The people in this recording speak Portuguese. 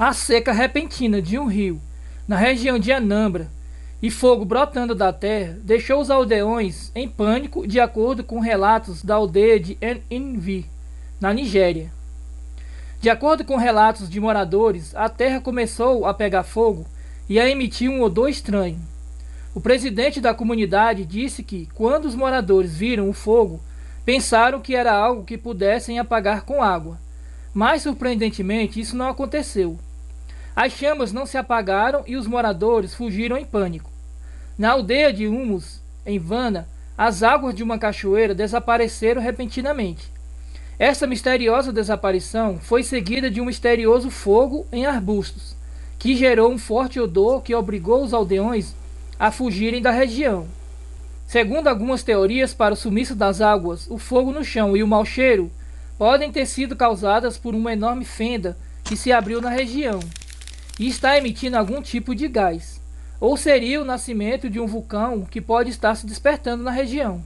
a seca repentina de um rio na região de Anambra e fogo brotando da terra deixou os aldeões em pânico, de acordo com relatos da aldeia de Envi, na Nigéria. De acordo com relatos de moradores, a terra começou a pegar fogo e a emitir um odor estranho. O presidente da comunidade disse que, quando os moradores viram o fogo, pensaram que era algo que pudessem apagar com água. Mas, surpreendentemente, isso não aconteceu. As chamas não se apagaram e os moradores fugiram em pânico. Na aldeia de Humus, em Vana, as águas de uma cachoeira desapareceram repentinamente. Esta misteriosa desaparição foi seguida de um misterioso fogo em arbustos, que gerou um forte odor que obrigou os aldeões a fugirem da região. Segundo algumas teorias para o sumiço das águas, o fogo no chão e o mau cheiro podem ter sido causadas por uma enorme fenda que se abriu na região e está emitindo algum tipo de gás, ou seria o nascimento de um vulcão que pode estar se despertando na região.